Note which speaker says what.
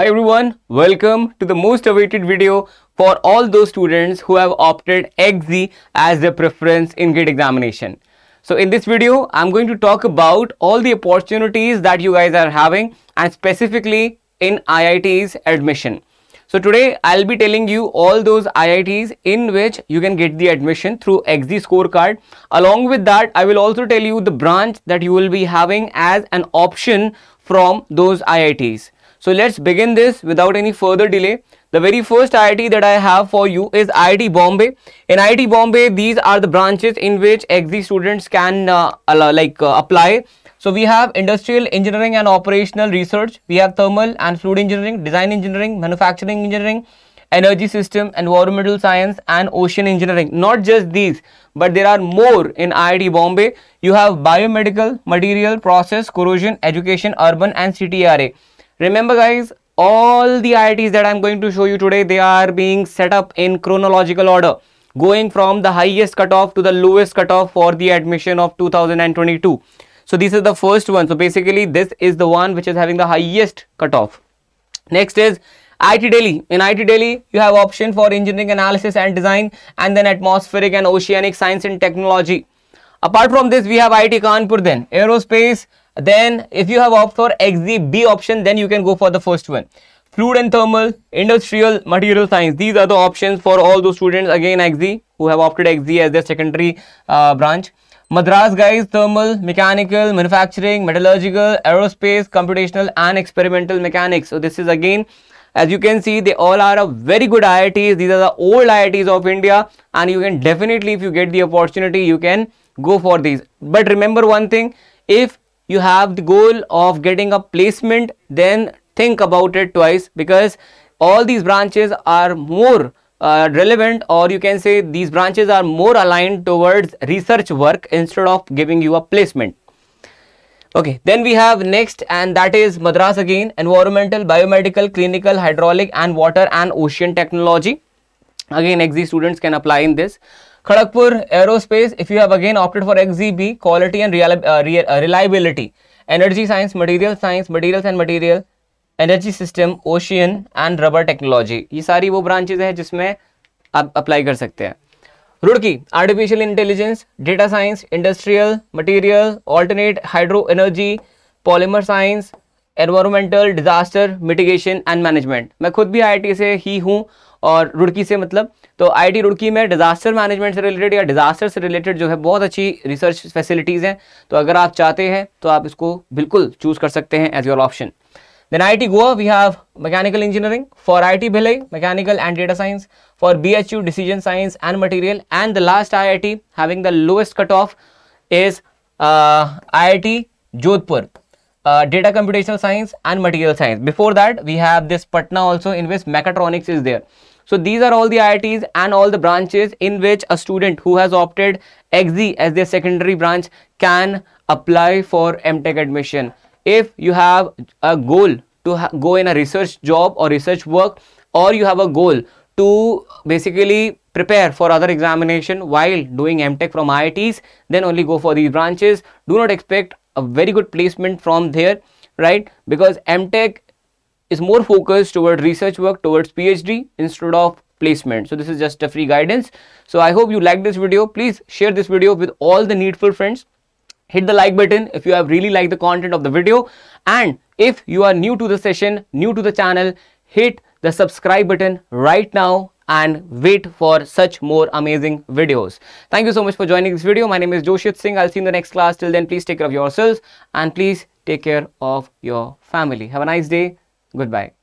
Speaker 1: Hi everyone, welcome to the most awaited video for all those students who have opted XZ as their preference in grade examination. So in this video, I'm going to talk about all the opportunities that you guys are having and specifically in IIT's admission. So today I'll be telling you all those IITs in which you can get the admission through XZ scorecard. Along with that, I will also tell you the branch that you will be having as an option from those IITs. So let's begin this without any further delay. The very first IIT that I have for you is IIT Bombay. In IIT Bombay, these are the branches in which EXE students can uh, like uh, apply. So we have industrial engineering and operational research. We have thermal and fluid engineering, design engineering, manufacturing engineering, energy system, environmental science and ocean engineering. Not just these, but there are more in IIT Bombay. You have biomedical, material, process, corrosion, education, urban and CTRA. Remember guys, all the IITs that I'm going to show you today, they are being set up in chronological order, going from the highest cutoff to the lowest cutoff for the admission of 2022. So this is the first one. So basically this is the one which is having the highest cutoff. Next is IT Delhi. In IT Delhi, you have option for engineering analysis and design and then atmospheric and oceanic science and technology. Apart from this, we have IT Kanpur then, aerospace, then if you have opted for XZ B option, then you can go for the first one. Fluid and thermal, industrial, material science. These are the options for all those students again XZ who have opted XZ as their secondary uh, branch. Madras guys, thermal, mechanical, manufacturing, metallurgical, aerospace, computational and experimental mechanics. So this is again, as you can see, they all are a very good IITs. These are the old IITs of India and you can definitely, if you get the opportunity, you can go for these. But remember one thing, if you have the goal of getting a placement then think about it twice because all these branches are more uh, relevant or you can say these branches are more aligned towards research work instead of giving you a placement okay then we have next and that is madras again environmental biomedical clinical hydraulic and water and ocean technology again xz students can apply in this Kharagpur aerospace if you have again opted for एक्सजीबी quality and reliability energy science material science material and material energy system ocean and rubber technology ये सारी वो branches हैं जिसमें आप apply कर सकते हैं Roorkee artificial intelligence data science industrial material alternate hydro energy polymer science environmental disaster mitigation and management मैं खुद भी आई से ही हूँ और रुड़की से मतलब तो आईटी रुड़की में डिजास्टर मैनेजमेंट से रिलेटेड या डिजास्टर से रिलेटेड जो है बहुत अच्छी रिसर्च फैसिलिटीज़ हैं तो अगर आप चाहते हैं तो आप इसको बिल्कुल चूज़ कर सकते हैं as your option then I T Goa we have mechanical engineering for I T Bhilai mechanical and data science for B H U decision science and material and the last I I T having the lowest cut off is I I T Jodhpur Uh, data computational science and material science. Before that, we have this Patna also in which mechatronics is there. So these are all the IITs and all the branches in which a student who has opted XZ as their secondary branch can apply for MTech admission. If you have a goal to go in a research job or research work or you have a goal to basically prepare for other examination while doing MTech from IITs, then only go for these branches. Do not expect a very good placement from there right because mtech is more focused toward research work towards phd instead of placement so this is just a free guidance so i hope you like this video please share this video with all the needful friends hit the like button if you have really liked the content of the video and if you are new to the session new to the channel hit the subscribe button right now and wait for such more amazing videos. Thank you so much for joining this video. My name is Joshit Singh. I'll see you in the next class. Till then, please take care of yourselves and please take care of your family. Have a nice day. Goodbye.